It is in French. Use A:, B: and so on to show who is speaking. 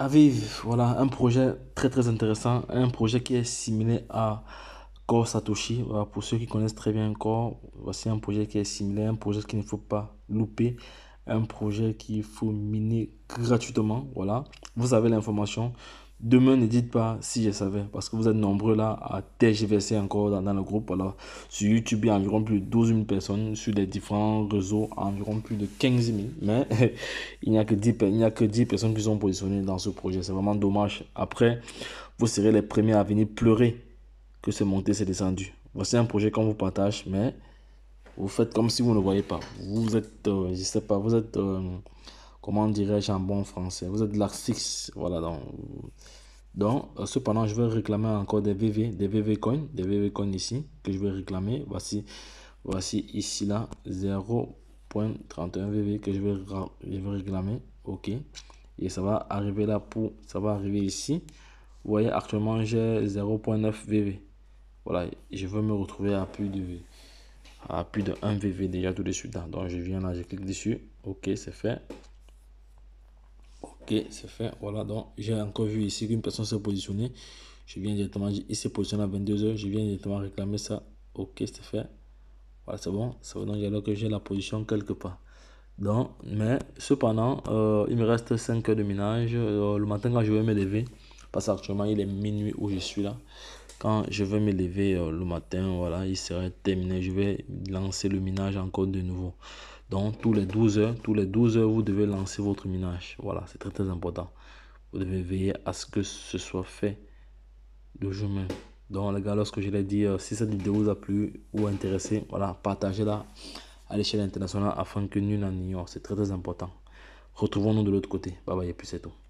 A: Aviv, voilà, un projet très très intéressant, un projet qui est similaire à Core Satoshi. pour ceux qui connaissent très bien Core, voici un projet qui est similaire, un projet qu'il ne faut pas louper, un projet qu'il faut miner gratuitement. Voilà, vous avez l'information. Demain, ne dites pas si je savais, parce que vous êtes nombreux là à TGVC encore dans, le groupe. Alors, Sur YouTube, il y a environ plus de 12 000 personnes, sur les différents réseaux, environ plus de 15 000. Mais il n'y a, que 10, a que personnes qui sont positionnées dans ce projet. C'est vraiment dommage. Après, vous serez les premiers à venir pleurer que c'est monté, c'est descendu. Voici un projet qu'on vous partage, mais vous faites comme si vous ne voyez pas. Vous êtes, euh, je sais pas, vous êtes... Euh, comment dirais-je en bon français, vous êtes 6, voilà, donc, donc euh, cependant, je vais réclamer encore des VV, des VV coins, des VV coins ici, que je vais réclamer, voici, voici ici là, 0.31 VV que je vais, je vais réclamer, ok, et ça va arriver là pour, ça va arriver ici, vous voyez, actuellement, j'ai 0.9 VV, voilà, je veux me retrouver à plus de à plus de 1 VV déjà tout de suite hein. donc je viens là je clique dessus ok c'est fait Ok, c'est fait. Voilà, donc j'ai encore vu ici qu'une personne s'est positionnée. Je viens directement, il s'est positionné à 22h. Je viens directement réclamer ça. Ok, c'est fait. Voilà, c'est bon. Ça veut dire que j'ai la position quelque part. Donc, mais cependant, euh, il me reste 5 heures de minage. Euh, le matin, quand je vais me lever, parce qu'actuellement, il est minuit où je suis là quand je vais me lever euh, le matin, voilà, il sera terminé. Je vais lancer le minage encore de nouveau. Donc, tous les 12 heures, tous les 12 heures, vous devez lancer votre minage. Voilà, c'est très très important. Vous devez veiller à ce que ce soit fait le jour même. Donc, les gars, lorsque je l'ai dit, euh, si cette vidéo vous a plu ou intéressé, voilà, partagez-la à l'échelle internationale afin que nul n'en ignore. C'est très très important. Retrouvons-nous de l'autre côté. Bye bye, et puis c'est tout.